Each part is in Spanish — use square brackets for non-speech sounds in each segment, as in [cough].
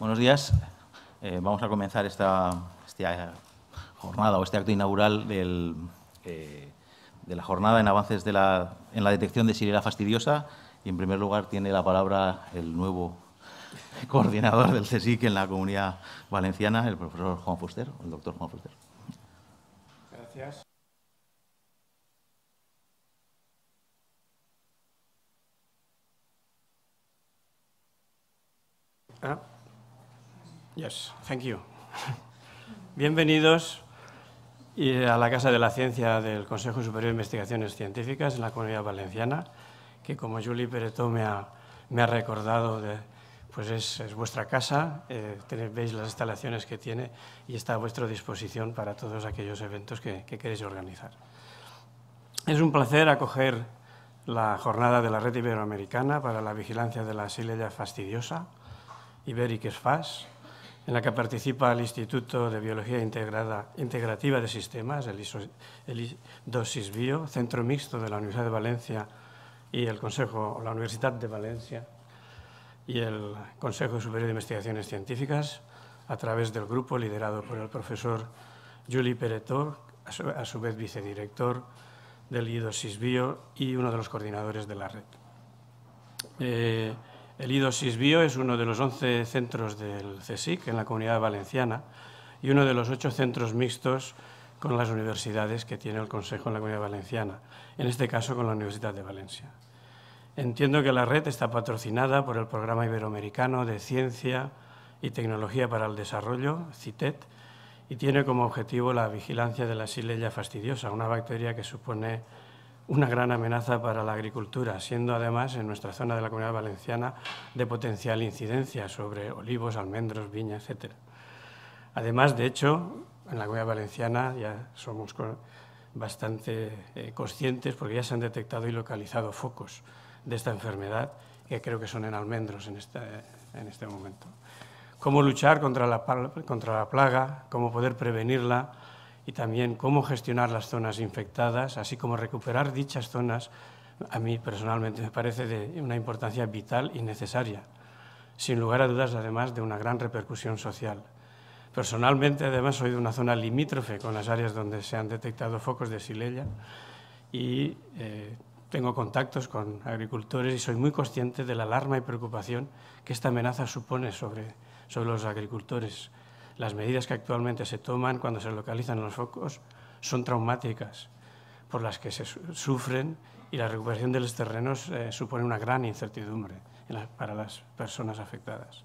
Buenos días. Eh, vamos a comenzar esta, jornada o este acto inaugural eh, de la jornada en avances en la detección de Sirena fastidiosa. Y en primer lugar tiene la palabra el nuevo [laughs] coordinador del CSIC en la comunidad valenciana, el profesor Juan Fuster, el doctor Juan Fuster. Gracias. Ah. Yes, thank you. Bienvenidos a la Casa de la Ciencia del Consejo Superior de Investigaciones Científicas en la Comunidad Valenciana, que como Julie Peretó me ha, me ha recordado, de, pues es, vuestra casa, eh, tenéis, veis las instalaciones que tiene y está a vuestra disposición para todos aquellos eventos que, queréis organizar. Es un placer acoger la jornada de la Red Iberoamericana para la Vigilancia de la ya Fastidiosa, es Fas, en la que participa el Instituto de Biología Integrada, Integrativa de Sistemas, el, i Centro Mixto de la Universidad de Valencia y el Consejo, la Universidad de Valencia y el Consejo Superior de Investigaciones Científicas, a través del grupo liderado por el profesor Juli Peretor, a su, vez vicedirector del 2 Bio y uno de los coordinadores de la red. Eh, el IDOSIS Bio es uno de los 11 centros del CSIC en la comunidad valenciana y uno de los ocho centros mixtos con las universidades que tiene el Consejo en la comunidad valenciana, en este caso con la Universidad de Valencia. Entiendo que la red está patrocinada por el Programa Iberoamericano de Ciencia y Tecnología para el Desarrollo, CITET, e y tiene como objetivo la vigilancia de la silella fastidiosa, una bacteria que supone una gran amenaza para la agricultura, siendo además en nuestra zona de la Comunidad Valenciana de potencial incidencia sobre olivos, almendros, viñas, etc. Además, de hecho, en la Comunidad Valenciana ya somos bastante eh, conscientes porque ya se han detectado y localizado focos de esta enfermedad, que creo que son en almendros en este, en momento. Cómo luchar contra la plaga, cómo poder prevenirla, y también cómo gestionar las zonas infectadas, así como recuperar dichas zonas, a mí personalmente me parece de una importancia vital y necesaria, sin lugar a dudas además de una gran repercusión social. Personalmente además soy de una zona limítrofe con las áreas donde se han detectado focos de Silella y eh, tengo contactos con agricultores y soy muy consciente de la alarma y preocupación que esta amenaza supone sobre, sobre los agricultores las medidas que actualmente se toman cuando se localizan los focos son traumáticas por las que se sufren y la recuperación de los terrenos eh, supone una gran incertidumbre para las personas afectadas.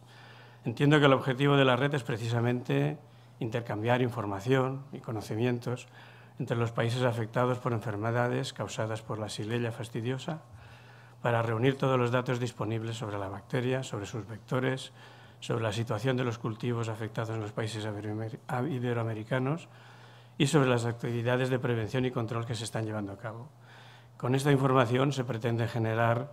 Entiendo que el objetivo de la red es precisamente intercambiar información y conocimientos entre los países afectados por enfermedades causadas por la silella fastidiosa para reunir todos los datos disponibles sobre la bacteria, sobre sus vectores, sobre la situación de los cultivos afectados en los países iberoamericanos y sobre las actividades de prevención y control que se están llevando a cabo. Con esta información se pretende generar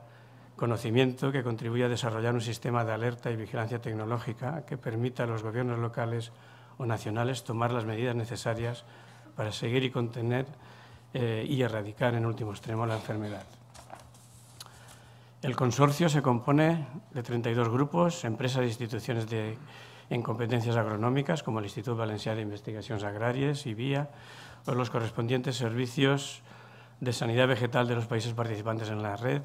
conocimiento que contribuya a desarrollar un sistema de alerta y vigilancia tecnológica que permita a los gobiernos locales o nacionales tomar las medidas necesarias para seguir y contener eh, y erradicar en último extremo la enfermedad. El consorcio se compone de 32 grupos, empresas e instituciones de, en competencias agronómicas, como el Instituto Valenciano de Investigaciones Agrarias, y IVIA, o los correspondientes servicios de sanidad vegetal de los países participantes en la red,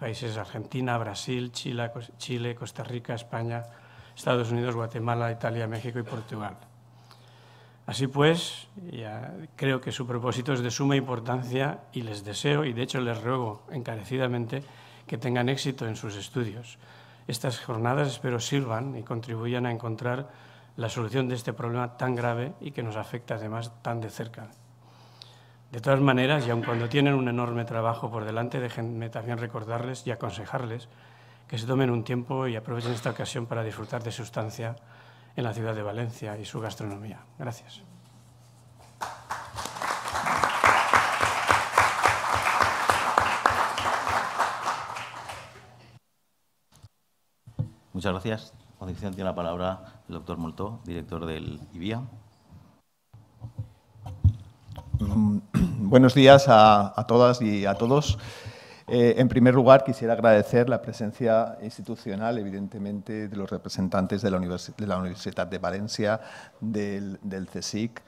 países Argentina, Brasil, Chile, Costa Rica, España, Estados Unidos, Guatemala, Italia, México y Portugal. Así pues, creo que su propósito es de suma importancia y les deseo, y de hecho les ruego encarecidamente, que tengan éxito en sus estudios. Estas jornadas espero sirvan y contribuyan a encontrar la solución de este problema tan grave y que nos afecta además tan de cerca. De todas maneras, y aun cuando tienen un enorme trabajo por delante, déjenme también recordarles y aconsejarles que se tomen un tiempo y aprovechen esta ocasión para disfrutar de sustancia en la ciudad de Valencia y su gastronomía. Gracias. Muchas gracias. tiene la palabra el doctor Moltó, director del IBIA. Mm, [clears throat] buenos días a, todas y a todos. Eh, en primer lugar, quisiera agradecer la presencia institucional, evidentemente, de los representantes de la, de Universidad de Valencia, del, del CSIC.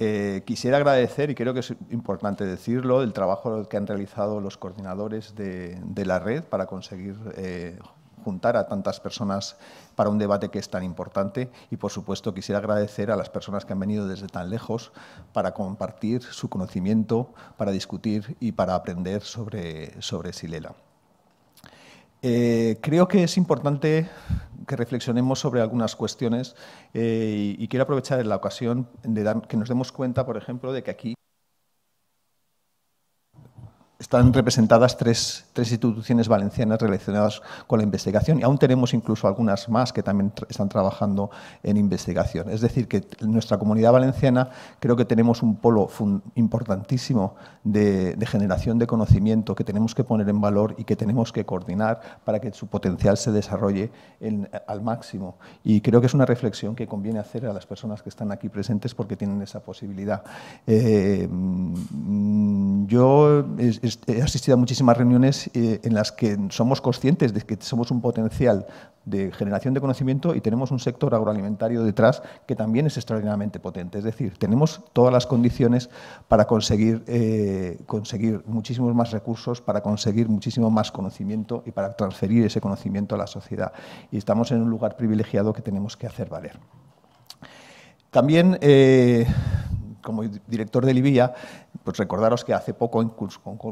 Eh, quisiera agradecer, y creo que es importante decirlo, el trabajo que han realizado los coordinadores de, la red para conseguir eh, juntar a tantas personas para un debate que es tan importante. Y, por supuesto, quisiera agradecer a las personas que han venido desde tan lejos para compartir su conocimiento, para discutir y para aprender sobre, sobre Silela. Eh, creo que es importante que reflexionemos sobre algunas cuestiones eh, y, y, quiero aprovechar la ocasión de dar, que nos demos cuenta, por ejemplo, de que aquí están representadas tres, instituciones valencianas relacionadas con la investigación y aún tenemos incluso algunas más que también están trabajando en investigación. Es decir, que en nuestra comunidad valenciana creo que tenemos un polo importantísimo de, generación de conocimiento que tenemos que poner en valor y que tenemos que coordinar para que su potencial se desarrolle al máximo. Y creo que es una reflexión que conviene hacer a las personas que están aquí presentes porque tienen esa posibilidad. Eh, mm, yo he eh, asistido a muchísimas reuniones eh, en las que somos conscientes de que somos un potencial de generación de conocimiento y tenemos un sector agroalimentario detrás que también es extraordinariamente potente. Es decir, tenemos todas las condiciones para conseguir, eh, conseguir muchísimos más recursos, para conseguir muchísimo más conocimiento y para transferir ese conocimiento a la sociedad. Y estamos en un lugar privilegiado que tenemos que hacer valer. También como director de Libia, pues recordaros que hace poco,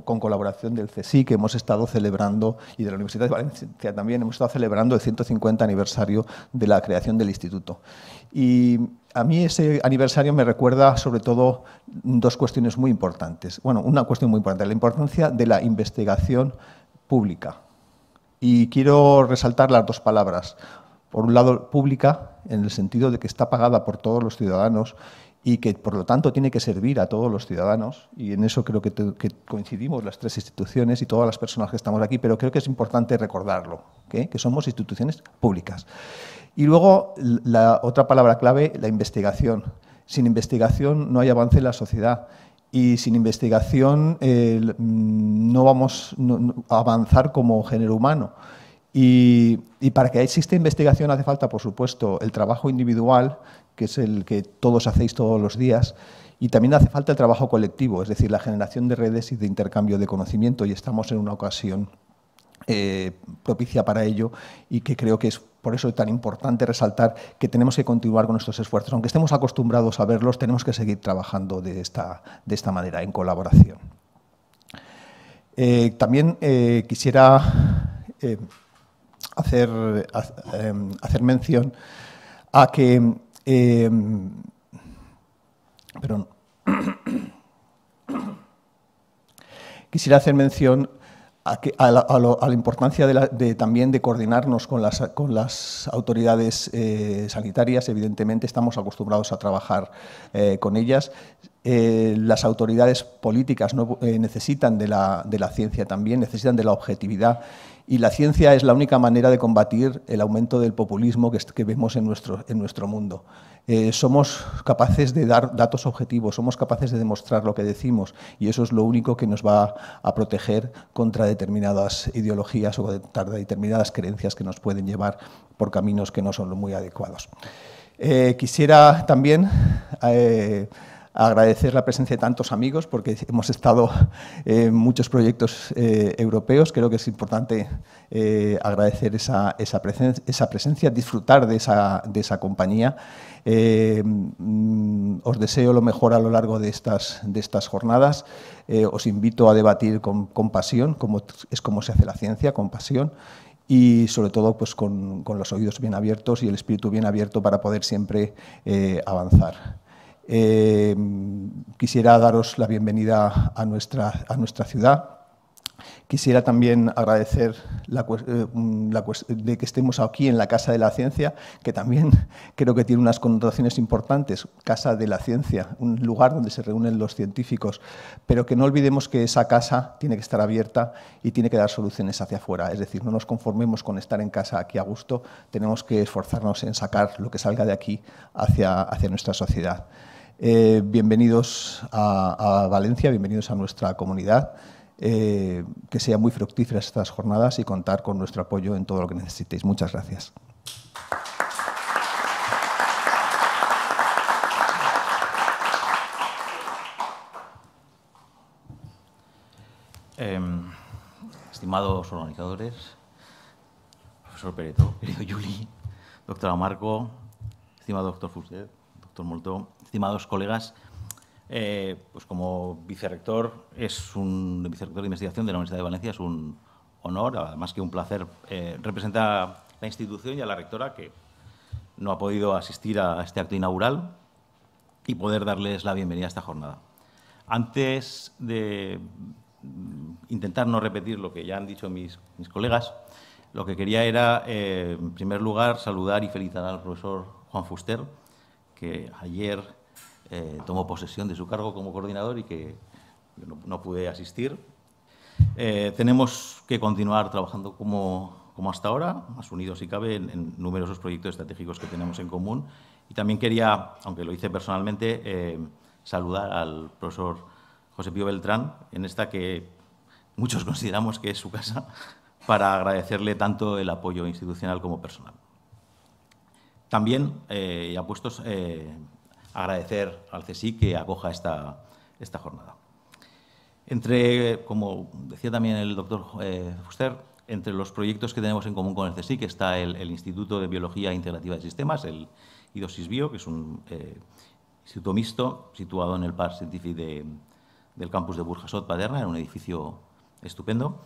con, colaboración del CSIC, hemos estado celebrando, y de la Universidad de Valencia también, hemos estado celebrando el 150 aniversario de la creación del instituto. Y a mí ese aniversario me recuerda sobre todo dos cuestiones muy importantes. Bueno, una cuestión muy importante, la importancia de la investigación pública. Y quiero resaltar las dos palabras. Por un lado, pública, en el sentido de que está pagada por todos los ciudadanos y que por lo tanto tiene que servir a todos los ciudadanos y en eso creo que, coincidimos las tres instituciones y todas las personas que estamos aquí, pero creo que es importante recordarlo, que somos instituciones públicas. Y luego la otra palabra clave, la investigación. Sin investigación no hay avance en la sociedad y sin investigación mm, no vamos a avanzar como género humano. Y, y, para que exista investigación hace falta, por supuesto, el trabajo individual que es el que todos hacéis todos los días, y también hace falta el trabajo colectivo, es decir, la generación de redes y de intercambio de conocimiento, y estamos en una ocasión eh, propicia para ello y que creo que es por eso tan importante resaltar que tenemos que continuar con nuestros esfuerzos. Aunque estemos acostumbrados a verlos, tenemos que seguir trabajando de esta, de esta manera, en colaboración. Eh, también eh, quisiera hacer, em, hacer mención a que Em, [coughs] Quisiera hacer mención a, la, importancia de también de coordinarnos con las, autoridades eh, sanitarias. Evidentemente estamos acostumbrados a trabajar eh, con ellas. Eh, las autoridades políticas no, necesitan de la, de la, ciencia también, necesitan de la objetividad y la ciencia es la única manera de combatir el aumento del populismo que, vemos en nuestro, mundo. Eh, somos capaces de dar datos objetivos, somos capaces de demostrar lo que decimos y eso es lo único que nos va a proteger contra determinadas ideologías o determinadas creencias que nos pueden llevar por caminos que no son muy adecuados. Eh, quisiera también... Eh, agradecer la presencia de tantos amigos porque hemos estado en muchos proyectos eh, europeos. Creo que es importante eh, agradecer esa, presencia, disfrutar de esa, compañía. Eh, mm, os deseo lo mejor a lo largo de estas, jornadas. os invito a debatir con, pasión, como es como se hace la ciencia, con pasión y sobre todo pues, con los oídos bien abiertos y el espíritu bien abierto para poder siempre avanzar. Eh, quisiera daros la bienvenida a nuestra, ciudad. Quisiera también agradecer eh, de que estemos aquí en la Casa de la Ciencia, que también [laughs] creo que tiene unas connotaciones importantes, Casa de la Ciencia, un lugar donde se reúnen los científicos, pero que no olvidemos que esa casa tiene que estar abierta y tiene que dar soluciones hacia afuera, es decir, no nos conformemos con estar en casa aquí a gusto, tenemos que esforzarnos en sacar lo que salga de aquí hacia nuestra sociedad. Eh, bienvenidos a, Valencia, bienvenidos a nuestra comunidad. Eh, que sean muy fructíferas estas jornadas y contar con nuestro apoyo en todo lo que necesitéis. Muchas gracias. Em, estimados organizadores, profesor Pereto, querido Juli, doctora Marco, estimado doctor Fuster, estimados colegas, eh, pues como vicerrector, es un vicerrector de investigación de la Universidad de Valencia, es un honor, además que un placer, eh, representar representa a la institución y a la rectora que no ha podido asistir a este acto inaugural y poder darles la bienvenida a esta jornada. Antes de intentar no repetir lo que ya han dicho mis, colegas, lo que quería era, eh, en primer lugar, saludar y felicitar al profesor Juan Fuster, que ayer eh, tomó posesión de su cargo como coordinador y que no, pude asistir. Eh, tenemos que continuar trabajando como, hasta ahora, más unidos si cabe, en, numerosos proyectos estratégicos que tenemos en común. Y también quería, aunque lo hice personalmente, eh, saludar al profesor José Pío Beltrán en esta que muchos [laughs] consideramos que es su casa, para agradecerle tanto el apoyo institucional como personal. También, eh, ya puestos, eh, agradecer al CSI que acoja esta, jornada. Entre, como decía también el doctor eh, Fuster, entre los proyectos que tenemos en común con el CSIC está el, Instituto de Biología Integrativa de Sistemas, el IDOSIS-Bio, que es un eh, instituto mixto situado en el Parc científico del campus de Burjasot, Paderna, en un edificio estupendo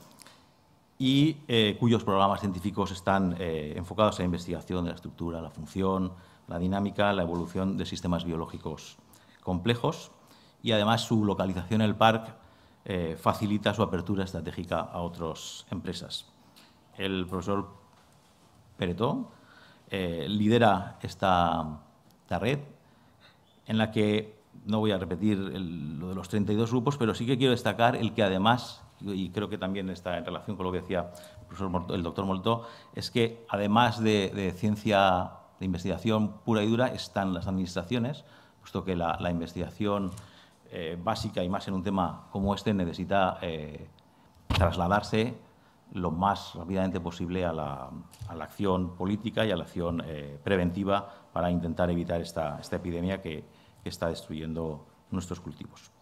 y eh, cuyos programas científicos están eh, enfocados a la investigación de la estructura, la función, la dinámica, la evolución de sistemas biológicos complejos y además su localización en el parque eh, facilita su apertura estratégica a otras empresas. El profesor Peretó lidera esta, red en la que, no voy a repetir lo de los 32 grupos, pero sí que quiero destacar el que además y creo que también está en relación con lo que decía el, doctor Molto, es que además de, ciencia de investigación pura y dura están las administraciones, puesto que la, investigación eh, básica y más en un tema como este necesita eh, trasladarse lo más rápidamente posible a la, a la, acción política y a la acción eh, preventiva para intentar evitar esta, esta epidemia que, que está destruyendo nuestros cultivos.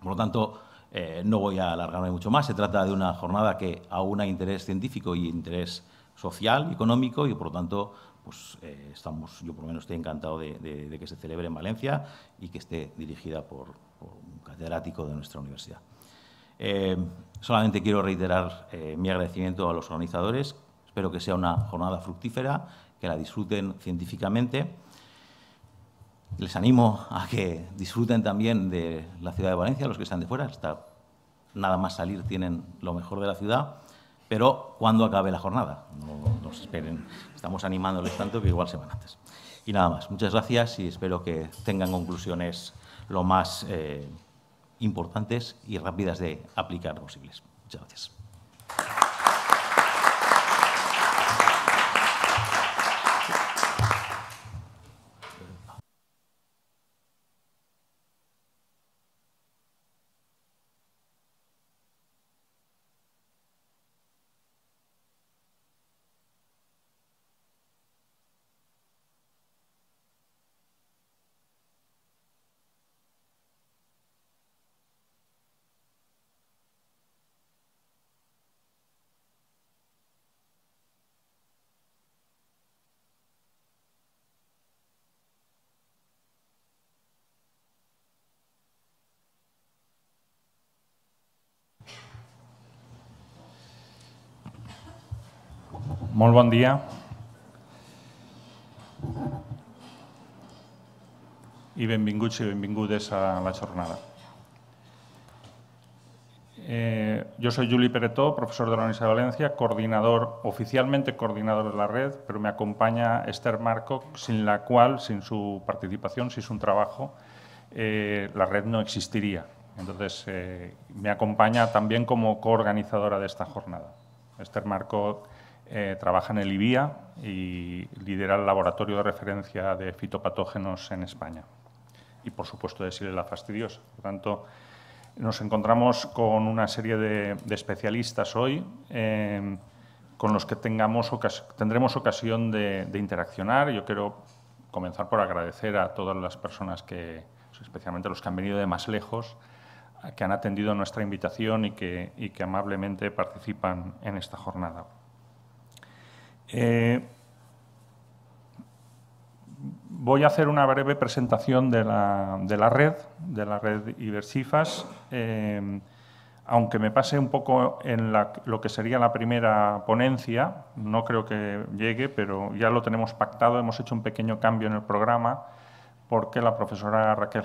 Por lo tanto, eh, no voy a alargarme mucho más. Se trata de una jornada que aúna interés científico y interés social, económico, y por lo tanto, pues eh, estamos, yo por lo menos estoy encantado de, que se celebre en Valencia y que esté dirigida por, un catedrático de nuestra universidad. Eh, solamente quiero reiterar mi agradecimiento a los organizadores. Espero que sea una jornada fructífera, que la disfruten científicamente les animo a que disfruten también de la ciudad de Valencia, los que están de fuera, nada más salir tienen lo mejor de la ciudad, pero cuando acabe la jornada, no nos esperen, estamos animándoles tanto que igual se van antes. Y nada más, muchas gracias y espero que tengan conclusiones lo más eh, importantes y rápidas de aplicar posibles. Muchas gracias. Muy bon dia. y bienvenidos i a la jornada. yo eh, soy Juli Peretó, profesor de la Universidad de Valencia, coordinador, oficialmente coordinador de la red, pero me acompaña Esther Marco, sin la cual, sin su participación, sin su trabajo, eh, la red no existiría. Entonces, eh, me acompaña también como coorganizadora de esta jornada. Esther Marco eh, trabaja en el IBIA y lidera el laboratorio de referencia de fitopatógenos en España. Y, por supuesto, de la fastidiosa. Por tanto, nos encontramos con una serie de, especialistas hoy em, con los que tengamos tendremos ocasión de, interaccionar. Yo quiero comenzar por agradecer a todas las personas que, especialmente los que han venido de más lejos, que han atendido nuestra invitación y que amablemente participan en esta jornada. Eh, voy a hacer una breve presentación de la, red, de la red Iversifas, eh, aunque me pase un poco en lo que sería la primera ponencia, no creo que llegue, pero ya lo tenemos pactado, hemos hecho un pequeño cambio en el programa, porque la profesora Raquel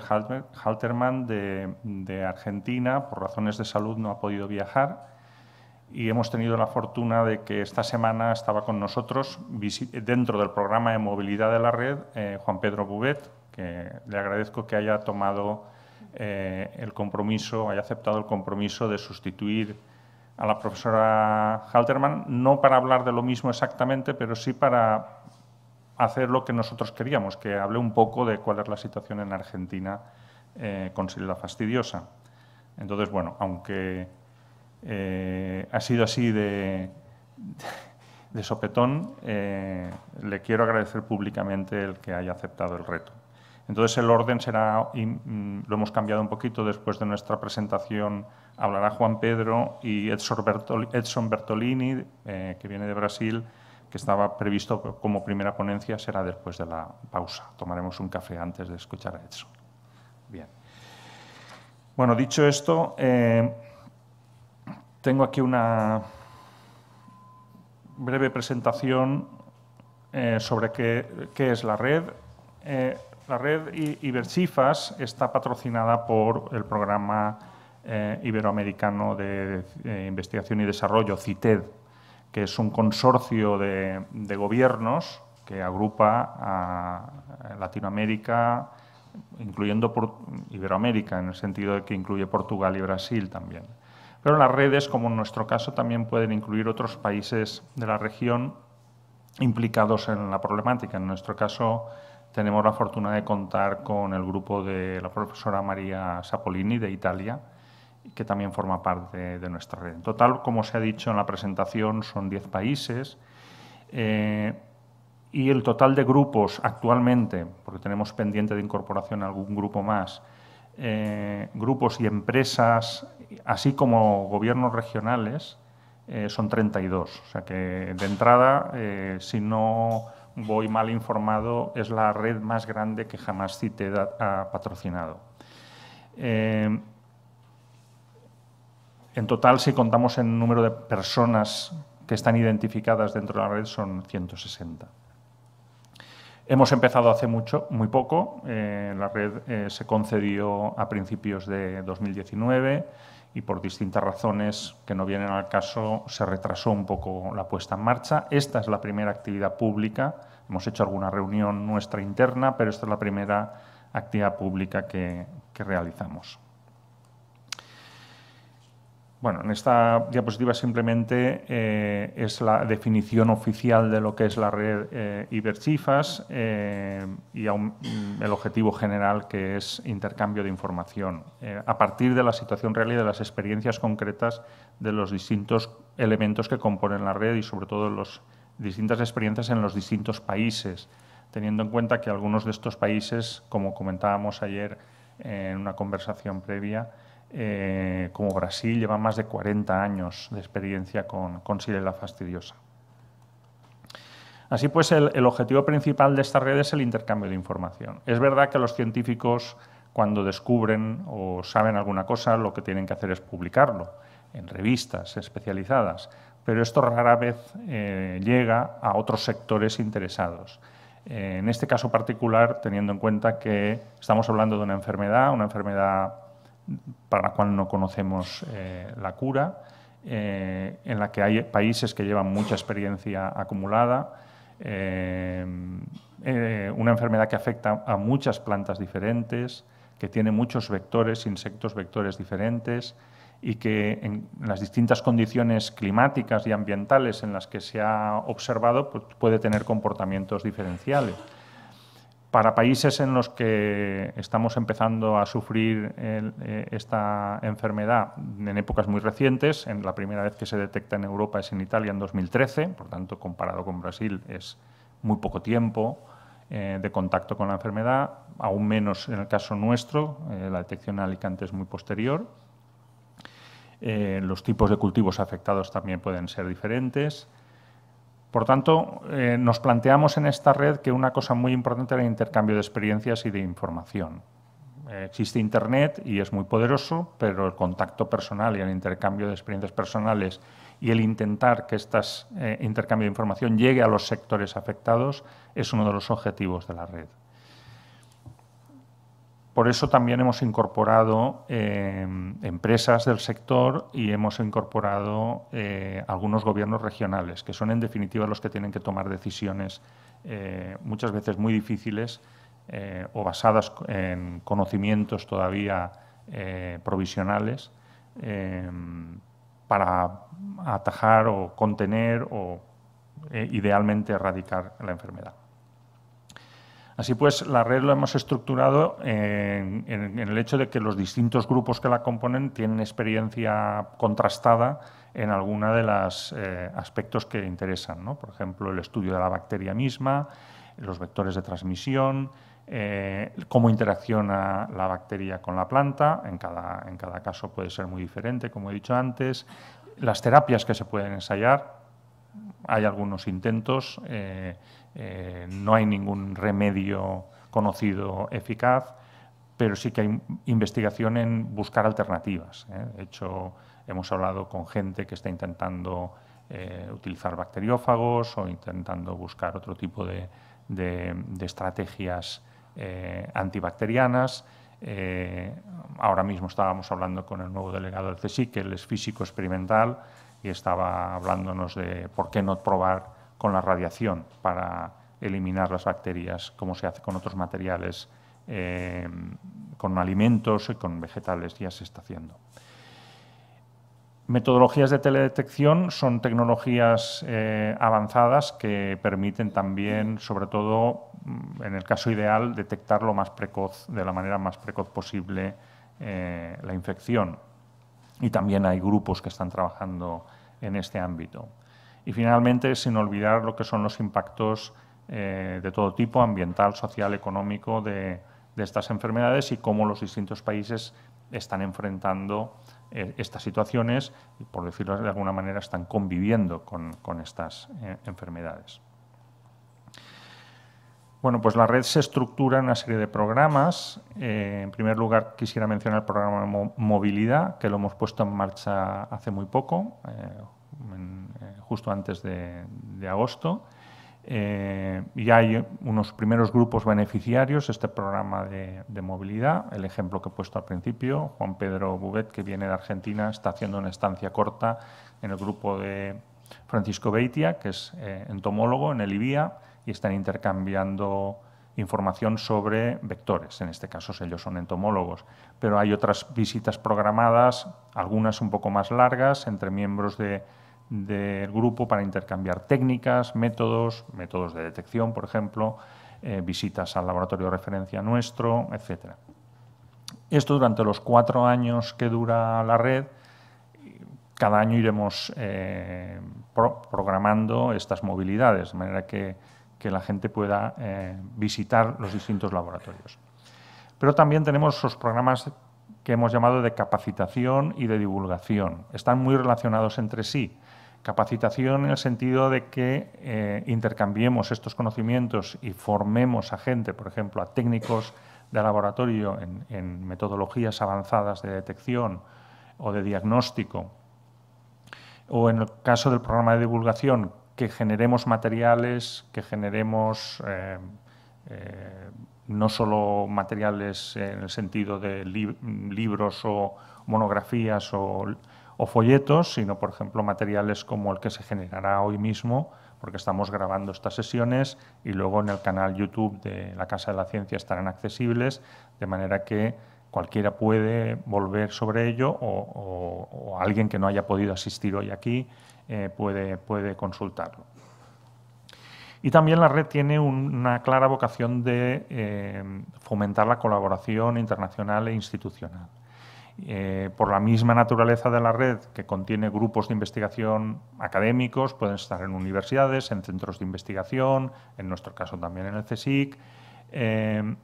Halterman de Argentina, por razones de salud, no ha podido viajar y hemos tenido la fortuna de que esta semana estaba con nosotros dentro del programa de movilidad de la red eh, Juan Pedro Bubet, que le agradezco que haya tomado eh, el compromiso, haya aceptado el compromiso de sustituir a la profesora Halterman, no para hablar de lo mismo exactamente, pero sí para hacer lo que nosotros queríamos, que hable un poco de cuál es la situación en Argentina eh, con Fastidiosa. Entonces, bueno, aunque eh, ha sido así de, de sopetón, eh, le quiero agradecer públicamente el que haya aceptado el reto. Entonces el orden será, mm, lo hemos cambiado un poquito, después de nuestra presentación hablará Juan Pedro y Edson Bertolini, eh, que viene de Brasil, que estaba previsto como primera ponencia, será después de la pausa. Tomaremos un café antes de escuchar a Edson. Bien. Bueno, dicho esto, tengo aquí una breve presentación eh, sobre qué, es la red. Eh, la red Iberchifas está patrocinada por el programa eh, iberoamericano de, investigación y desarrollo, CITED, que es un consorcio de, gobiernos que agrupa a Latinoamérica, incluyendo Iberoamérica, en el sentido de que incluye Portugal y Brasil también. Pero las redes, como en nuestro caso, también pueden incluir otros países de la región implicados en la problemática. En nuestro caso, tenemos la fortuna de contar con el grupo de la profesora María Sapolini de Italia, que también forma parte de nuestra red. En total, como se ha dicho en la presentación, son 10 países. Eh, y el total de grupos actualmente, porque tenemos pendiente de incorporación algún grupo más, eh, grupos y empresas, así como gobiernos regionales, eh, son 32. O sea que, de entrada, eh, si no voy mal informado, es la red más grande que jamás CITED ha, ha patrocinado. en total, si contamos el número de personas que están identificadas dentro de la red, son 160. Hemos empezado hace mucho, muy poco. Eh, la red eh, se concedió a principios de 2019 y por distintas razones que no vienen al caso se retrasó un poco la puesta en marcha. Esta es la primera actividad pública. Hemos hecho alguna reunión nuestra interna, pero esta es la primera actividad pública que realizamos. Bueno, en esta diapositiva simplemente eh, es la definición oficial de lo que es la red eh, Iberchifas eh, y mm, el objetivo general que es intercambio de información a partir de la situación real y de las experiencias concretas de los distintos elementos que componen la red y sobre todo las distintas experiencias en los distintos países, teniendo en cuenta que algunos de estos países, como comentábamos ayer en una conversación previa, eh, como Brasil lleva más de 40 años de experiencia con, con fastidiosa. Así pues, el, objetivo principal de esta red es el intercambio de información. Es verdad que los científicos, cuando descubren o saben alguna cosa, lo que tienen que hacer es publicarlo en revistas especializadas, pero esto rara vez eh, llega a otros sectores interesados. Eh, en este caso particular, teniendo en cuenta que estamos hablando de una enfermedad, una enfermedad para la cual no conocemos eh, la cura, eh, en la que hay países que llevan mucha experiencia acumulada, eh, una enfermedad que afecta a muchas plantas diferentes, que tiene muchos vectores, insectos vectores diferentes y que en las distintas condiciones climáticas y ambientales en las que se ha observado pues, puede tener comportamientos diferenciales. Para países en los que estamos empezando a sufrir eh, esta enfermedad en épocas muy recientes, en la primera vez que se detecta en Europa es en Italia en 2013, por tanto, comparado con Brasil es muy poco tiempo eh, de contacto con la enfermedad, aún menos en el caso nuestro, eh, la detección en Alicante es muy posterior. los tipos de cultivos afectados también pueden ser diferentes. Por tanto, eh, nos planteamos en esta red que una cosa muy importante era el intercambio de experiencias y de información. Eh, existe Internet y es muy poderoso, pero el contacto personal y el intercambio de experiencias personales y el intentar que este intercambio de información llegue a los sectores afectados es uno de los objetivos de la red por eso también hemos incorporado em, empresas del sector y hemos incorporado eh, algunos gobiernos regionales, que son en definitiva los que tienen que tomar decisiones eh, muchas veces muy difíciles eh, o basadas en conocimientos todavía provisionales em, para atajar o contener o idealmente erradicar la enfermedad. Así pues, la red lo hemos estructurado en, el hecho de que los distintos grupos que la componen tienen experiencia contrastada en alguna de los eh, aspectos que interesan, por ejemplo, el estudio de la bacteria misma, los vectores de transmisión, eh, cómo interacciona la bacteria con la planta, en cada, en cada caso puede ser muy diferente, como he dicho antes, las terapias que se pueden ensayar, hay algunos intentos. Eh, eh, no hay ningún remedio conocido eficaz, pero sí que hay investigación en buscar alternativas. ¿eh? De hecho, hemos hablado con gente que está intentando eh, utilizar bacteriófagos o intentando buscar otro tipo de, estrategias antibacterianas. ahora mismo estábamos hablando con el nuevo delegado del CSIC, que él es físico experimental, y estaba hablándonos de por qué no probar con la radiación para eliminar las bacterias, como se hace con otros materiales, eh, con alimentos y con vegetales, ya se está haciendo. Metodologías de teledetección son tecnologías eh, avanzadas que permiten también, sobre todo mm, en el caso ideal, detectar lo más precoz, de la manera más precoz posible, eh, la infección. Y también hay grupos que están trabajando en este ámbito. Y finalmente, sin olvidar lo que son los impactos eh, de todo tipo, ambiental, social, económico, de, estas enfermedades y cómo los distintos países están enfrentando eh, estas situaciones y, por decirlo de alguna manera, están conviviendo con, estas eh, enfermedades. Bueno, pues la red se estructura en una serie de programas. en primer lugar, quisiera mencionar el programa Movilidad, que lo hemos puesto en marcha hace muy poco, en, justo antes de, agosto. Eh, y hay unos primeros grupos beneficiarios, este programa de, movilidad, el ejemplo que he puesto al principio, Juan Pedro Bubet que viene de Argentina, está haciendo una estancia corta en el grupo de Francisco Beitia, que es eh, entomólogo en el IBIA, y están intercambiando información sobre vectores. En este caso ellos son entomólogos. Pero hay otras visitas programadas, algunas un poco más largas, entre miembros de del grupo para intercambiar técnicas, métodos, métodos de detección, por ejemplo, eh, visitas al laboratorio de referencia nuestro, etc. Esto durante los cuatro años que dura la red, cada año iremos eh, programando estas movilidades, de manera que, la gente pueda eh, visitar los distintos laboratorios. Pero también tenemos los programas que hemos llamado de capacitación y de divulgación. Están muy relacionados entre sí. Capacitación en el sentido de que eh, intercambiemos estos conocimientos y formemos a gente, por ejemplo, a técnicos de laboratorio en, metodologías avanzadas de detección o de diagnóstico. O en el caso del programa de divulgación, que generemos materiales, que generemos eh, eh, no solo materiales en el sentido de libros o monografías o, folletos, sino, por ejemplo, materiales como el que se generará hoy mismo, porque estamos grabando estas sesiones y luego en el canal YouTube de la Casa de la Ciencia estarán accesibles, de manera que cualquiera puede volver sobre ello o, alguien que no haya podido asistir hoy aquí eh, puede, puede consultarlo. Y también la red tiene una clara vocación de eh, fomentar la colaboración internacional e institucional. Eh, por la misma naturaleza de la red, que contiene grupos de investigación académicos, pueden estar en universidades, en centros de investigación, en nuestro caso también en el CSIC, eh,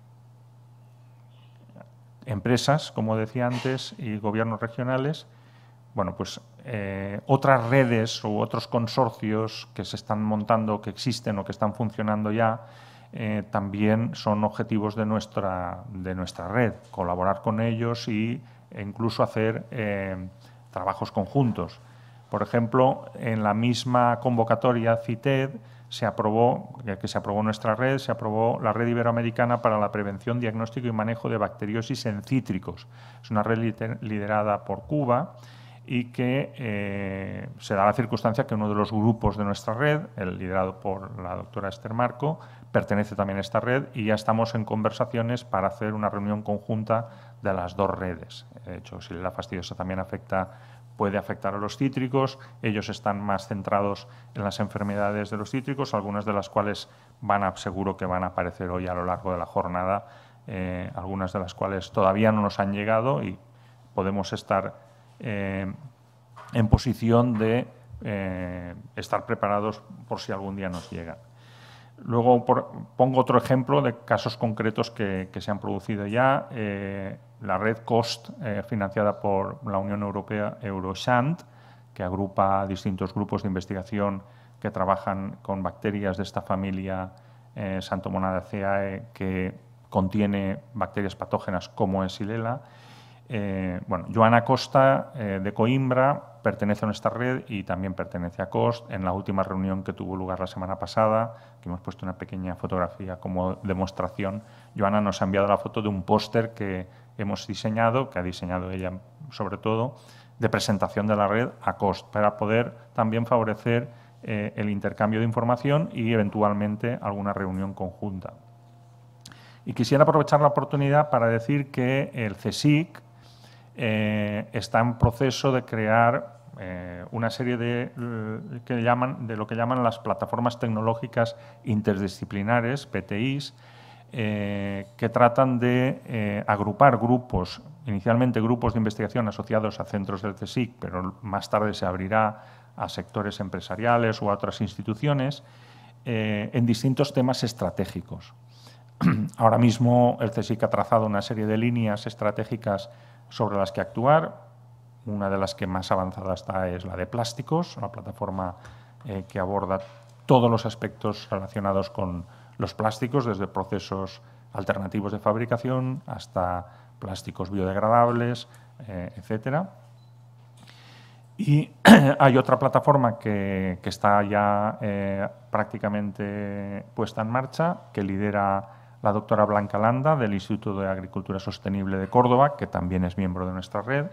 empresas, como decía antes, y gobiernos regionales, bueno, pues eh, otras redes u otros consorcios que se están montando, que existen o que están funcionando ya, eh, también son objetivos de nuestra, red, colaborar con ellos e incluso hacer eh, trabajos conjuntos. Por ejemplo, en la misma convocatoria CITED se aprobó, que se aprobó nuestra red, se aprobó la Red Iberoamericana para la Prevención, Diagnóstico y Manejo de Bacteriosis en Cítricos. Es una red liderada por Cuba y que eh, se da la circunstancia que uno de los grupos de nuestra red, el liderado por la doctora Esther Marco, pertenece también a esta red y ya estamos en conversaciones para hacer una reunión conjunta de las dos redes. De hecho, si la fastidiosa también afecta, puede afectar a los cítricos, ellos están más centrados en las enfermedades de los cítricos, algunas de las cuales van a, seguro que van a aparecer hoy a lo largo de la jornada, eh, algunas de las cuales todavía no nos han llegado y podemos estar eh, en posición de eh, estar preparados por si algún día nos llega. Luego pongo otro ejemplo de casos concretos que, se han producido ya. Eh, la red COST, financiada por la Unión Europea Eurosant, que agrupa distintos grupos de investigación que trabajan con bacterias de esta familia Santomonada CAE, que contiene bacterias patógenas como Esilela. Eh, bueno, Joana Costa, eh, de Coimbra, pertenece a nuestra red y también pertenece a COST. En la última reunión que tuvo lugar la semana pasada, que hemos puesto una pequeña fotografía como demostración, Joana nos ha enviado la foto de un póster que hemos diseñado, que ha diseñado ella sobre todo, de presentación de la red a COST, para poder también favorecer eh, el intercambio de información y eventualmente alguna reunión conjunta. Y quisiera aprovechar la oportunidad para decir que el CSIC, eh, está en proceso de crear eh, una serie de, eh, que llaman, de lo que llaman las plataformas tecnológicas interdisciplinares, PTIs, que tratan de agrupar grupos, inicialmente grupos de investigación asociados a centros del CSIC, pero más tarde se abrirá a sectores empresariales o a otras instituciones, en distintos temas estratégicos. [clears throat] Ahora mismo el CSIC ha trazado una serie de líneas estratégicas sobre las que actuar. Una de las que más avanzada está es la de plásticos, una plataforma eh, que aborda todos los aspectos relacionados con los plásticos, desde procesos alternativos de fabricación hasta plásticos biodegradables, etc. Eh, etcétera. Y [clears throat] hay otra plataforma que, está ya eh, prácticamente puesta en marcha, que lidera la doctora Blanca Landa del Instituto de Agricultura Sostenible de Córdoba, que también es miembro de nuestra red,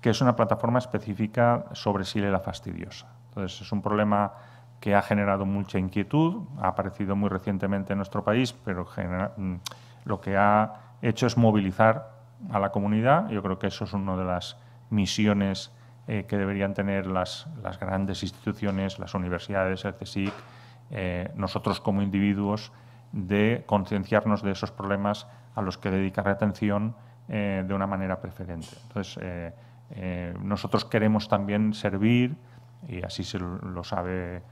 que es una plataforma específica sobre silela fastidiosa. Entonces, es un problema que ha generado mucha inquietud, ha aparecido muy recientemente en nuestro país, pero mm, lo que ha hecho es movilizar a la comunidad. Yo creo que eso es una de las misiones eh, que deberían tener las, grandes instituciones, las universidades, el CSIC, eh, nosotros como individuos, de concienciarnos de esos problemas a los que dedicar atención eh, de una manera preferente. Entonces, eh, eh, nosotros queremos también servir, y así se lo sabe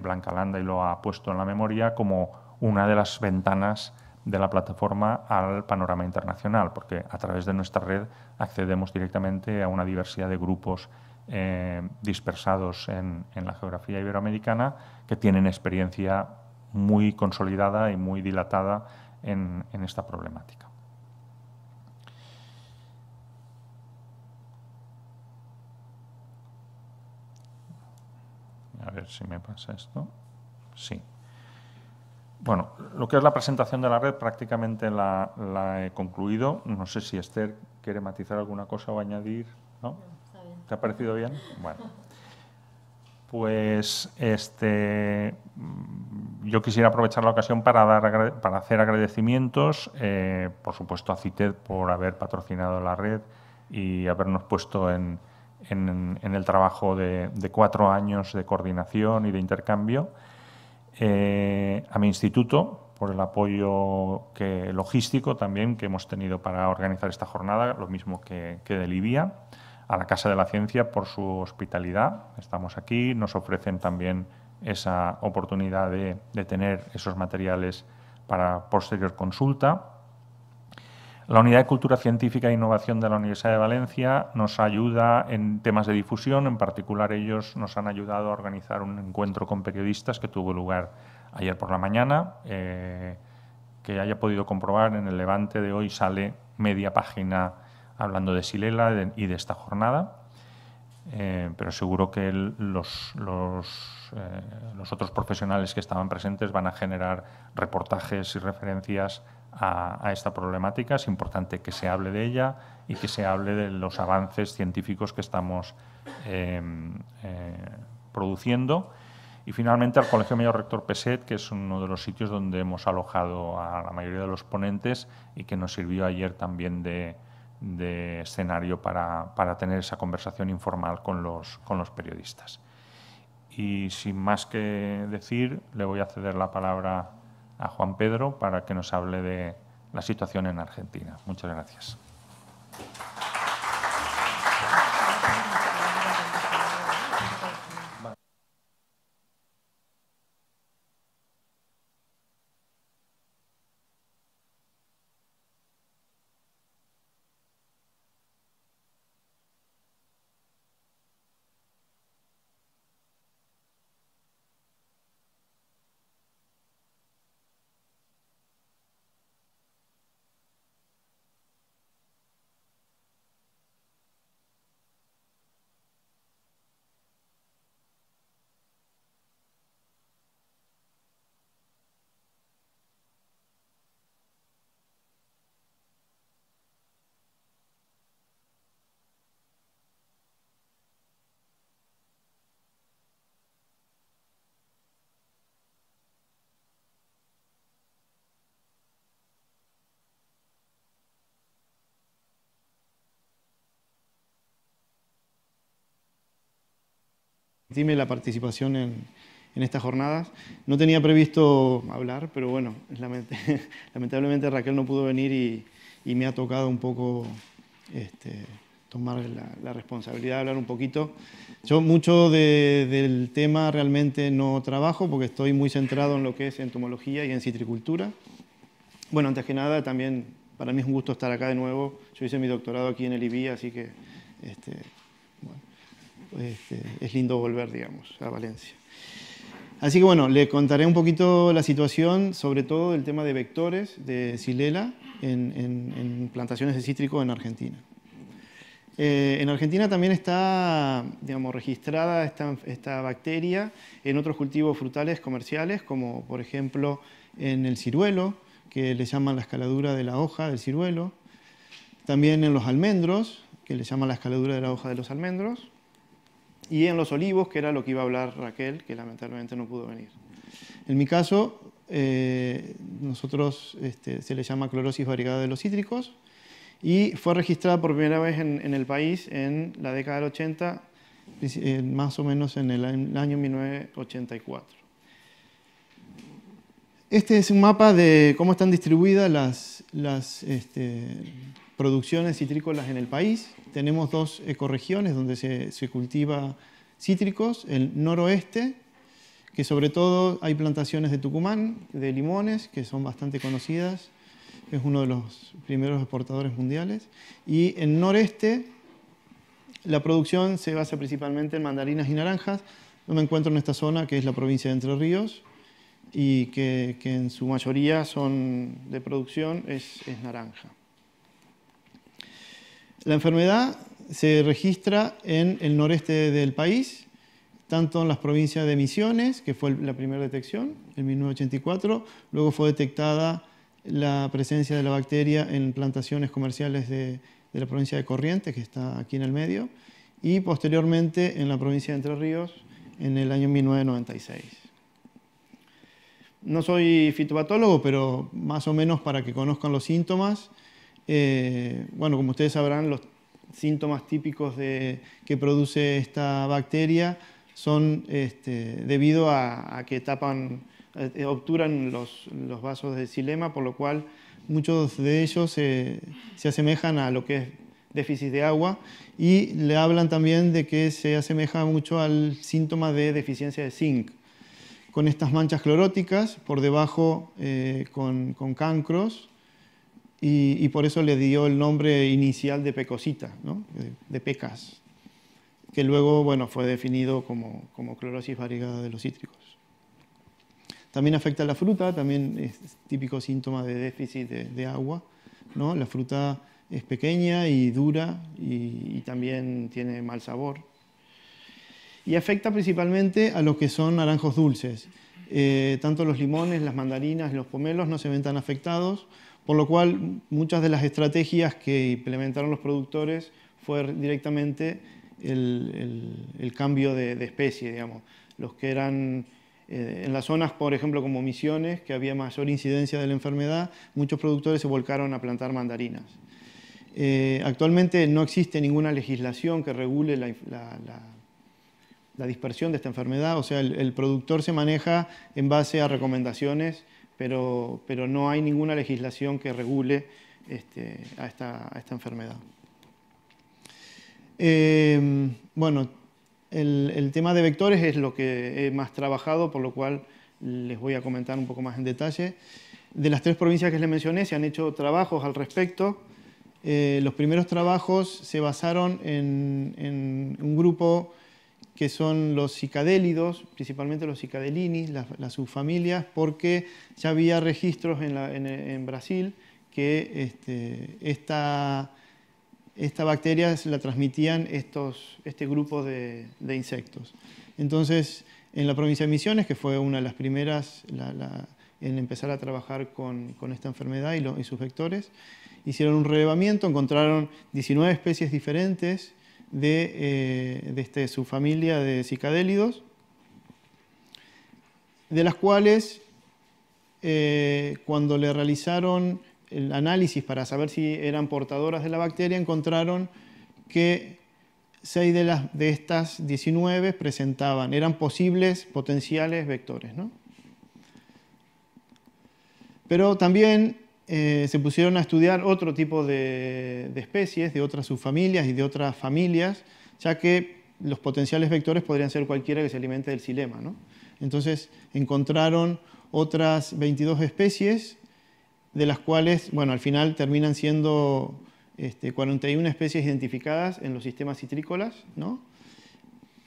Blanca Landa y lo ha puesto en la memoria, como una de las ventanas de la plataforma al panorama internacional, porque a través de nuestra red accedemos directamente a una diversidad de grupos dispersados en, en, la geografía iberoamericana que tienen experiencia muy consolidada y muy dilatada en, esta problemática. A ver si me pasa esto. Sí. Bueno, lo que es la presentación de la red prácticamente la, he concluido. No sé si Esther quiere matizar alguna cosa o añadir. ¿Te ha parecido bien? Bueno. Pues este, Mm, yo quisiera aprovechar la ocasión para, dar, para hacer agradecimientos, eh, por supuesto, a CITED por haber patrocinado la red y habernos puesto en, el trabajo de, cuatro años de coordinación y de intercambio, eh, a mi instituto por el apoyo que, logístico también que hemos tenido para organizar esta jornada, lo mismo que, que de Libia, a la Casa de la Ciencia por su hospitalidad. Estamos aquí, nos ofrecen también esa oportunidad de, tener esos materiales para posterior consulta. La Unidad de Cultura Científica e Innovación de la Universidad de Valencia nos ayuda en temas de difusión, en particular ellos nos han ayudado a organizar un encuentro con periodistas que tuvo lugar ayer por la mañana, eh, que haya podido comprobar en el Levante de hoy sale media página hablando de Silela y de esta jornada. Eh, pero seguro que eh, los, otros profesionales que estaban presentes van a generar reportajes y referencias a, esta problemática. Es importante que se hable de ella y que se hable de los avances científicos que estamos em, eh, produciendo. Y finalmente al Colegio Mayor Rector Peset, que es uno de los sitios donde hemos alojado a la mayoría de los ponentes y que nos sirvió ayer también de, de escenario para, tener esa conversación informal con los, con los periodistas. Y sin más que decir, le voy a ceder la palabra a Juan Pedro para que nos hable de la situación en Argentina. Muchas gracias. la participación en, estas jornadas. No tenía previsto hablar, pero bueno, [laughs] lamentablemente Raquel no pudo venir y, me ha tocado un poco este, tomar la, responsabilidad de hablar un poquito. Yo mucho del tema realmente no trabajo porque estoy muy centrado en lo que es entomología y en citricultura. Bueno, antes que nada, también para mí es un gusto estar acá de nuevo. Yo hice mi doctorado aquí en el IBI, así que este, este, es lindo volver, digamos, a Valencia. Así que bueno, le contaré un poquito la situación, sobre todo el tema de vectores de Silela en, plantaciones de cítrico en Argentina. Eh, en Argentina también está digamos, registrada esta, esta, bacteria en otros cultivos frutales comerciales, como por ejemplo en el ciruelo, que le llaman la escaladura de la hoja del ciruelo, también en los almendros, que le llaman la escaladura de la hoja de los almendros, y en los olivos, que era lo que iba a hablar Raquel, que lamentablemente no pudo venir. En mi caso, eh, nosotros este, se le llama clorosis variegada de los cítricos y fue registrada por primera vez en, el país en la década del 80, eh, más o menos en el, año 1984. Este es un mapa de cómo están distribuidas las, este, producciones citrícolas en el país tenemos dos ecorregiones donde se, cultiva cítricos, el noroeste, que sobre todo hay plantaciones de Tucumán, de limones, que son bastante conocidas, es uno de los primeros exportadores mundiales, y en noreste la producción se basa principalmente en mandarinas y naranjas, No me encuentro en esta zona que es la provincia de Entre Ríos y que, en su mayoría son de producción es naranja. La enfermedad se registra en el noreste del país, tanto en las provincias de Misiones, que fue la primera detección en 1984, luego fue detectada la presencia de la bacteria en plantaciones comerciales de, la provincia de Corrientes, que está aquí en el medio, y posteriormente en la provincia de Entre Ríos en el año 1996. No soy fitopatólogo, pero más o menos para que conozcan los síntomas, eh, bueno, como ustedes sabrán, los síntomas típicos de, que produce esta bacteria son este, debido a, que tapan, eh, obturan los, vasos de xilema, por lo cual muchos de ellos se, asemejan a lo que es déficit de agua y le hablan también de que se asemeja mucho al síntoma de deficiencia de zinc, con estas manchas cloróticas, por debajo eh, con, con cancros y, por eso le dio el nombre inicial de pecosita, de, pecas, que luego fue definido como, clorosis variegada de los cítricos. También afecta a la fruta, también es típico síntoma de déficit de, agua. La fruta es pequeña y dura y, también tiene mal sabor. Y afecta principalmente a los que son naranjos dulces. Eh, tanto los limones, las mandarinas y los pomelos no se ven tan afectados por lo cual, muchas de las estrategias que implementaron los productores fue directamente el, cambio de, especie, digamos. Los que eran eh, en las zonas, por ejemplo, como Misiones, que había mayor incidencia de la enfermedad, muchos productores se volcaron a plantar mandarinas. Eh, actualmente no existe ninguna legislación que regule la, dispersión de esta enfermedad, o sea, el, el productor se maneja en base a recomendaciones pero, pero no hay ninguna legislación que regule este, a, esta, a, esta, enfermedad. Em, bueno, el, el, tema de vectores es lo que he más trabajado, por lo cual les voy a comentar un poco más en detalle. De las tres provincias que les mencioné se han hecho trabajos al respecto. Eh, los primeros trabajos se basaron en, en un grupo que son los cicadélidos, principalmente los cicadelinis, las, subfamilias, porque ya había registros en, Brasil que este, esta, bacteria la transmitían este grupo de, insectos. Entonces, en la provincia de Misiones, que fue una de las primeras en empezar a trabajar con, esta enfermedad y, y sus vectores, hicieron un relevamiento, encontraron 19 especies diferentes eh, de, este, su familia de cicadélidos, de las cuales eh, cuando le realizaron el análisis para saber si eran portadoras de la bacteria, encontraron que seis de, las, de estas 19 presentaban, eran posibles potenciales vectores. Pero también eh, se pusieron a estudiar otro tipo de, especies, de otras subfamilias y de otras familias, ya que los potenciales vectores podrían ser cualquiera que se alimente del silema. Entonces encontraron otras 22 especies, de las cuales, al final terminan siendo 41 este, especies identificadas en los sistemas citrícolas, ¿no?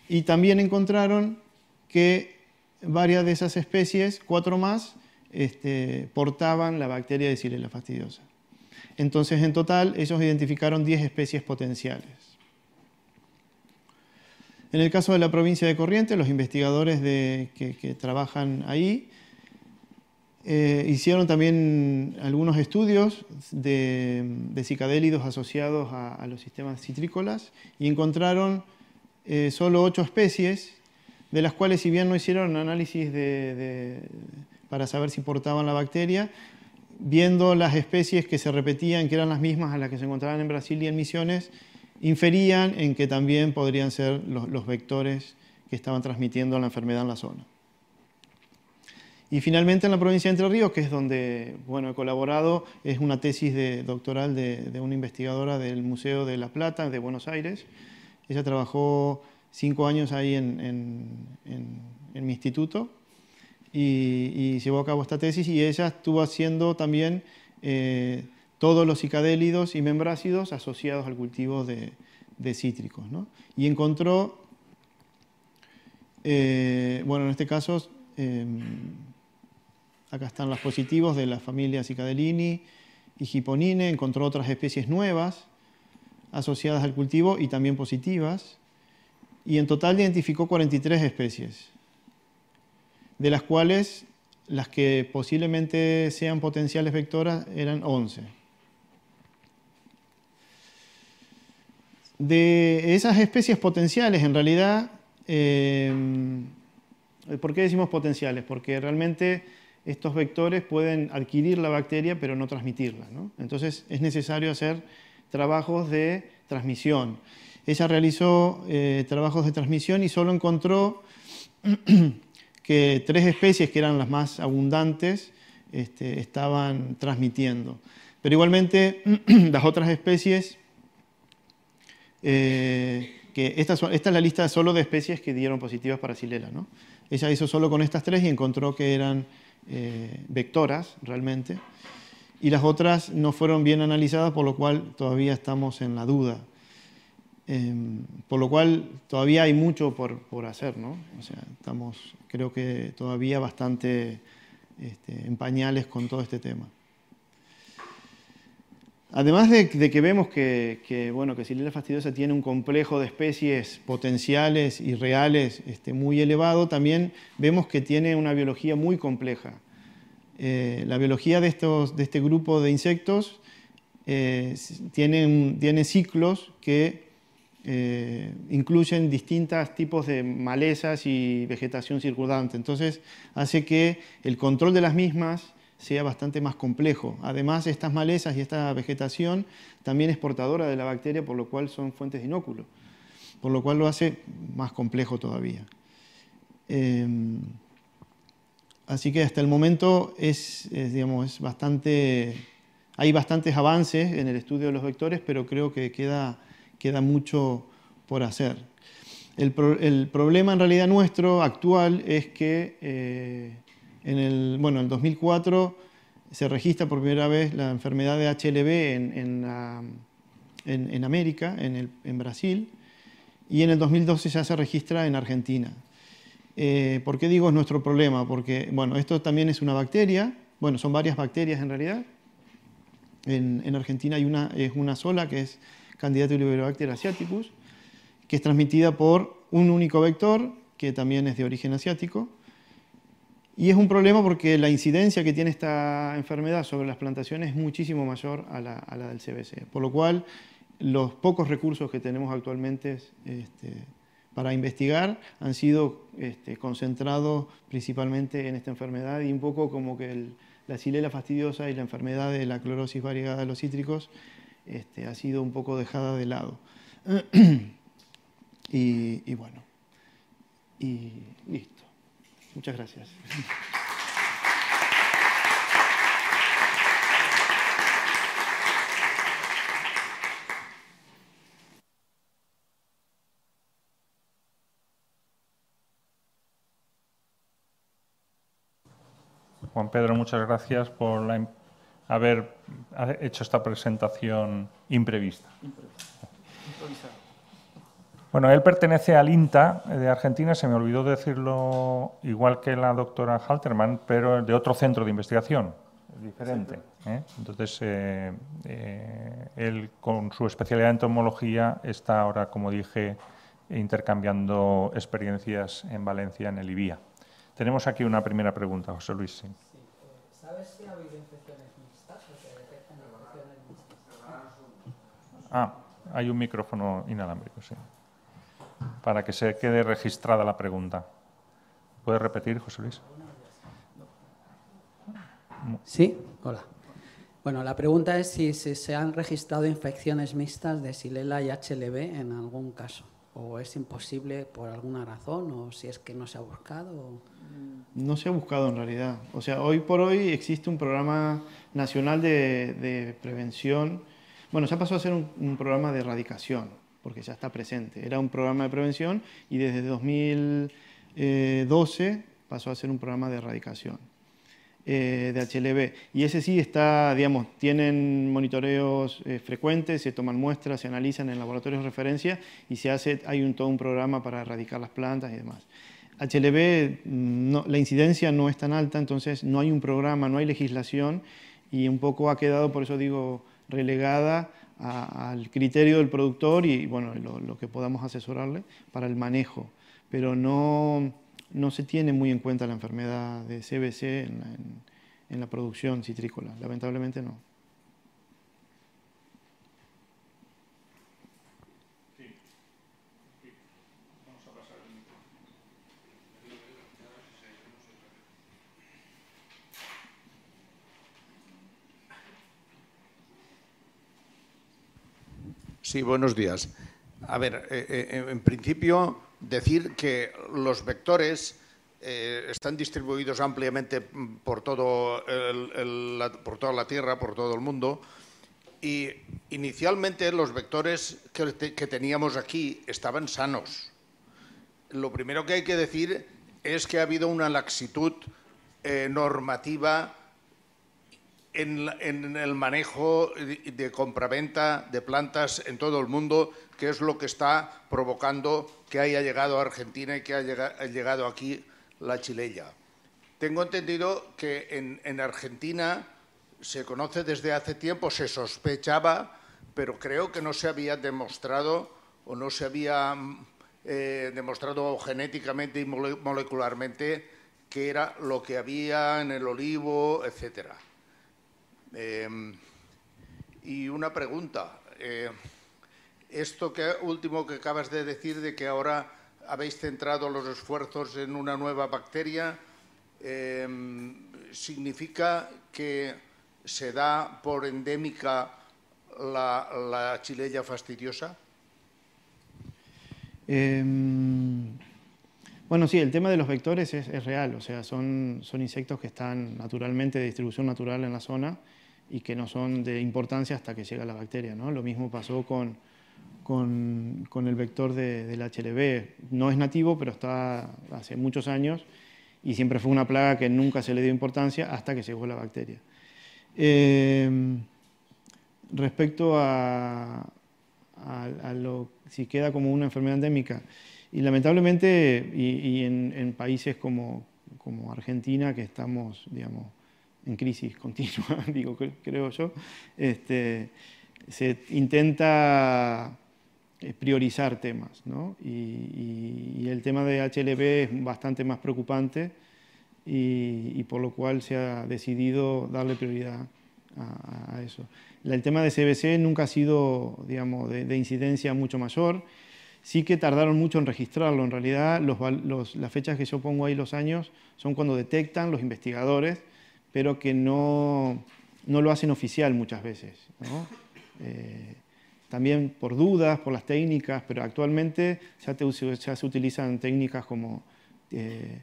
Y también encontraron que varias de esas especies, cuatro más, este, portaban la bacteria de sirela fastidiosa. Entonces, en total, ellos identificaron 10 especies potenciales. En el caso de la provincia de Corrientes, los investigadores que, trabajan ahí eh, hicieron también algunos estudios de, cicadélidos asociados a, los sistemas citrícolas y encontraron eh, solo 8 especies, de las cuales, si bien no hicieron análisis de para saber si portaban la bacteria, viendo las especies que se repetían, que eran las mismas a las que se encontraban en Brasil y en Misiones, inferían en que también podrían ser los, vectores que estaban transmitiendo la enfermedad en la zona. Y finalmente en la provincia de Entre Ríos, que es donde bueno, he colaborado, es una tesis doctoral de, una investigadora del Museo de La Plata de Buenos Aires. Ella trabajó cinco años ahí en mi instituto y, llevó a cabo esta tesis y ella estuvo haciendo también eh, todos los cicadélidos y membrácidos asociados al cultivo de, cítricos. Y encontró, eh, bueno, en este caso, em, acá están los positivos de la familia Cicadelini y Hiponine, encontró otras especies nuevas asociadas al cultivo y también positivas, y en total identificó 43 especies de las cuales las que posiblemente sean potenciales vectoras eran 11. De esas especies potenciales, en realidad, eh, ¿por qué decimos potenciales? Porque realmente estos vectores pueden adquirir la bacteria pero no transmitirla. Entonces es necesario hacer trabajos de transmisión. Ella realizó eh, trabajos de transmisión y solo encontró [clears throat] que tres especies que eran las más abundantes este, estaban transmitiendo. Pero igualmente [clears throat] las otras especies, eh, que esta, es la lista solo de especies que dieron positivas para Silela. Ella hizo solo con estas tres y encontró que eran eh, vectoras realmente. Y las otras no fueron bien analizadas, por lo cual todavía estamos en la duda. Em, por lo cual todavía hay mucho por, hacer, estamos, creo que todavía bastante este, en pañales con todo este tema. Además de, que vemos que, bueno, que Silena fastidiosa tiene un complejo de especies potenciales y reales este, muy elevado, también vemos que tiene una biología muy compleja. Eh, la biología de, estos, de este grupo de insectos eh, tiene, tiene ciclos que eh, incluyen distintos tipos de malezas y vegetación circundante. Entonces hace que el control de las mismas sea bastante más complejo. Además, estas malezas y esta vegetación también es portadora de la bacteria, por lo cual son fuentes de inóculo, por lo cual lo hace más complejo todavía. Em, así que hasta el momento digamos, bastante, hay bastantes avances en el estudio de los vectores, pero creo que queda queda mucho por hacer. El, problema en realidad nuestro actual es que eh, en el, bueno, el 2004 se registra por primera vez la enfermedad de HLB en, en, en América, en, Brasil, y en el 2012 ya se registra en Argentina. Eh, ¿Por qué digo es nuestro problema? Porque, bueno, esto también es una bacteria, bueno, son varias bacterias en realidad. En, Argentina hay una, es una sola que es candidato Liberobacter asiaticus, que es transmitida por un único vector, que también es de origen asiático. Y es un problema porque la incidencia que tiene esta enfermedad sobre las plantaciones es muchísimo mayor a la, del CBC, por lo cual los pocos recursos que tenemos actualmente este, para investigar han sido este, concentrados principalmente en esta enfermedad y un poco como que la silela fastidiosa y la enfermedad de la clorosis variegada de los cítricos este, ha sido un poco dejada de lado. [clears throat] y, y bueno, y listo. Muchas gracias. Juan Pedro, muchas gracias por la haber hecho esta presentación imprevista. Bueno, él pertenece al INTA de Argentina, se me olvidó decirlo igual que la doctora Halterman, pero de otro centro de investigación, diferente. ¿eh? Entonces, eh, eh, él con su especialidad en entomología está ahora, como dije, intercambiando experiencias en Valencia, en el IBIA. Tenemos aquí una primera pregunta, José Luis. ¿Sabes si Ah, hay un micrófono inalámbrico, sí. Para que se quede registrada la pregunta. ¿Puedes repetir, José Luis? Sí, hola. Bueno, la pregunta es si, se han registrado infecciones mixtas de Silela y HLV en algún caso o es imposible por alguna razón, o si es que no se ha buscado. No se ha buscado en realidad. O sea, hoy por hoy existe un programa nacional de prevención bueno, ya pasó a ser un, programa de erradicación, porque ya está presente. Era un programa de prevención y desde 2012 pasó a ser un programa de erradicación eh, de HLB. Y ese sí está, digamos, tienen monitoreos eh, frecuentes, se toman muestras, se analizan en laboratorios de referencia y se hace, hay un, todo un programa para erradicar las plantas y demás. HLB, mm, la incidencia no es tan alta, entonces no hay un programa, no hay legislación y un poco ha quedado, por eso digo, relegada al criterio del productor y bueno, lo, que podamos asesorarle para el manejo. Pero no, no se tiene muy en cuenta la enfermedad de CBC en la producción citrícola, lamentablemente no. Sí, buenos días. A ver, eh, eh, en principio decir que los vectores eh, están distribuidos ampliamente por, todo por toda la Tierra, por todo el mundo, y inicialmente los vectores que, teníamos aquí estaban sanos. Lo primero que hay que decir es que ha habido una laxitud normativa en, el manejo de, compraventa de plantas en todo el mundo, que es lo que está provocando que haya llegado a Argentina y que haya llegado aquí la chilella. Tengo entendido que en, Argentina se conoce desde hace tiempo, se sospechaba, pero creo que no se había demostrado o no se había eh, demostrado genéticamente y molecularmente que era lo que había en el olivo, etcétera. Em, y una pregunta. Eh, esto que, último que acabas de decir de que ahora habéis centrado los esfuerzos en una nueva bacteria, em, ¿significa que se da por endémica la, chilella fastidiosa? Em, bueno, sí, el tema de los vectores es, real, o sea, son, insectos que están naturalmente de distribución natural en la zona y que no son de importancia hasta que llega la bacteria. Lo mismo pasó con, el vector del HLB No es nativo, pero está hace muchos años y siempre fue una plaga que nunca se le dio importancia hasta que llegó la bacteria. Eh, respecto a, si queda como una enfermedad endémica, y lamentablemente, y, en, países como, como Argentina, que estamos, digamos, en crisis [laughs] continua, digo, creo yo, este, se intenta eh, priorizar temas. Y, el tema de HLB es bastante más preocupante y, por lo cual se ha decidido darle prioridad a, eso. El tema de CBC nunca ha sido digamos, de, incidencia mucho mayor. Sí que tardaron mucho en registrarlo. En realidad, las fechas que yo pongo ahí, los años, son cuando detectan los investigadores pero que no, lo hacen oficial muchas veces. Eh, también por dudas, por las técnicas, pero actualmente ya, se utilizan técnicas como eh,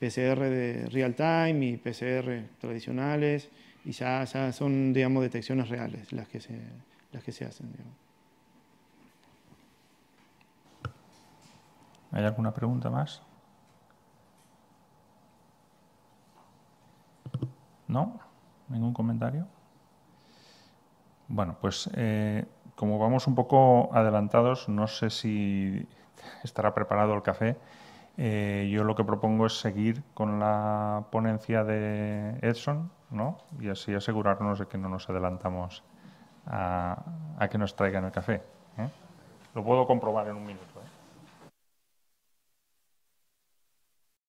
PCR de real time y PCR tradicionales y ya, son, digamos, detecciones reales las que se, hacen. ¿Hay alguna pregunta más? ¿No? ¿Ningún comentario? Bueno, pues eh, como vamos un poco adelantados, no sé si estará preparado el café. Eh, yo lo que propongo es seguir con la ponencia de Edson, ¿no? Y así asegurarnos de que no nos adelantamos a, que nos traigan el café. ¿eh? Lo puedo comprobar en un minuto.